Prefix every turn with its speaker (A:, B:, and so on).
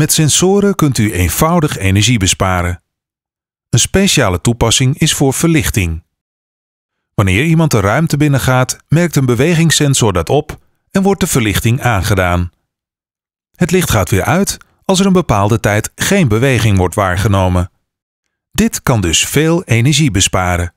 A: Met sensoren kunt u eenvoudig energie besparen. Een speciale toepassing is voor verlichting. Wanneer iemand de ruimte binnengaat, merkt een bewegingssensor dat op en wordt de verlichting aangedaan. Het licht gaat weer uit als er een bepaalde tijd geen beweging wordt waargenomen. Dit kan dus veel energie besparen.